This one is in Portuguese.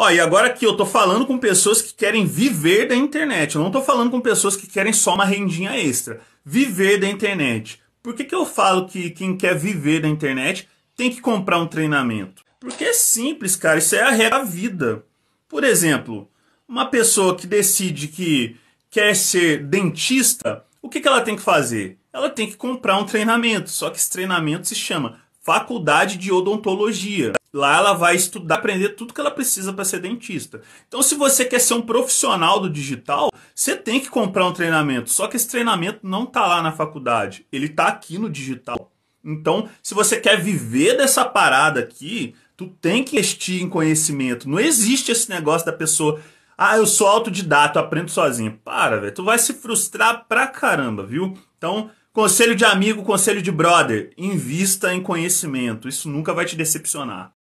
Ó, e agora que eu tô falando com pessoas que querem viver da internet, eu não tô falando com pessoas que querem só uma rendinha extra. Viver da internet. Por que, que eu falo que quem quer viver da internet tem que comprar um treinamento? Porque é simples, cara, isso é a regra da vida. Por exemplo, uma pessoa que decide que quer ser dentista, o que, que ela tem que fazer? Ela tem que comprar um treinamento, só que esse treinamento se chama Faculdade de Odontologia. Lá ela vai estudar, aprender tudo que ela precisa para ser dentista. Então, se você quer ser um profissional do digital, você tem que comprar um treinamento. Só que esse treinamento não está lá na faculdade, ele está aqui no digital. Então, se você quer viver dessa parada aqui, tu tem que investir em conhecimento. Não existe esse negócio da pessoa, ah, eu sou autodidata, aprendo sozinho. Para, velho, tu vai se frustrar pra caramba, viu? Então, Conselho de amigo, conselho de brother, invista em conhecimento, isso nunca vai te decepcionar.